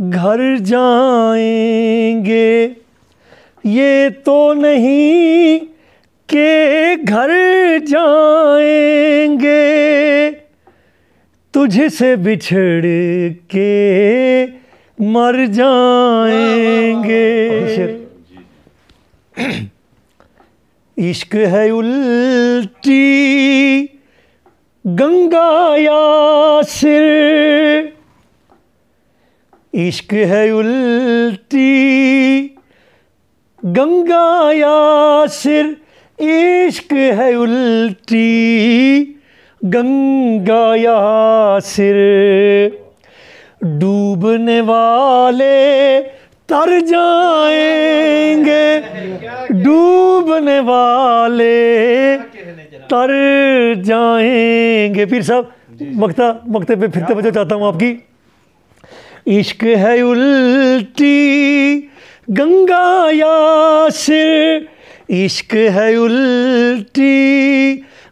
घर जाएंगे ये तो नहीं के घर जाएंगे तुझसे बिछड़ के मर जाएंगे इश्क है उल्टी गंगा या सिर इश्क है उल्टी गंगा या सिर इश्क है उल्टी गंगा या सिर डूबने वाले तर जाएंगे डूबने वाले तर जाएंगे फिर साहब मकता वक्ते पे फिरते बचा चाहता हूँ आपकी इश्क है उल्टी गंगा या सिर इश्क है उल्टी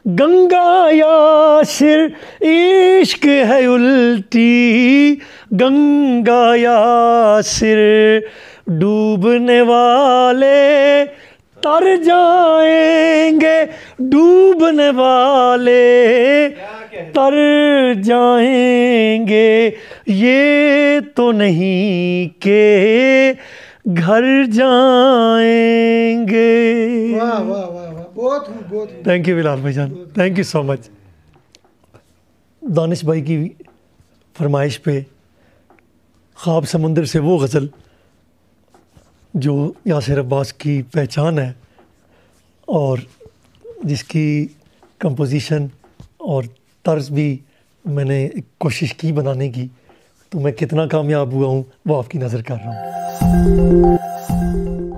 गंगा या सिर इश्क है उल्टी गंगा या सिर डूबने वाले तर जाएंगे डूबने वाले तर जाएंगे ये तो नहीं के घर जाएंगे थैंक यू बिलाल भाई जान thank you so much Danish भाई की फरमाइश पे ख्वाब समंदर से वो गज़ल जो यासर अब्बास की पहचान है और जिसकी कंपोजिशन और तर्ज भी मैंने कोशिश की बनाने की तो मैं कितना कामयाब हुआ हूँ वो आपकी नज़र कर रहा हूँ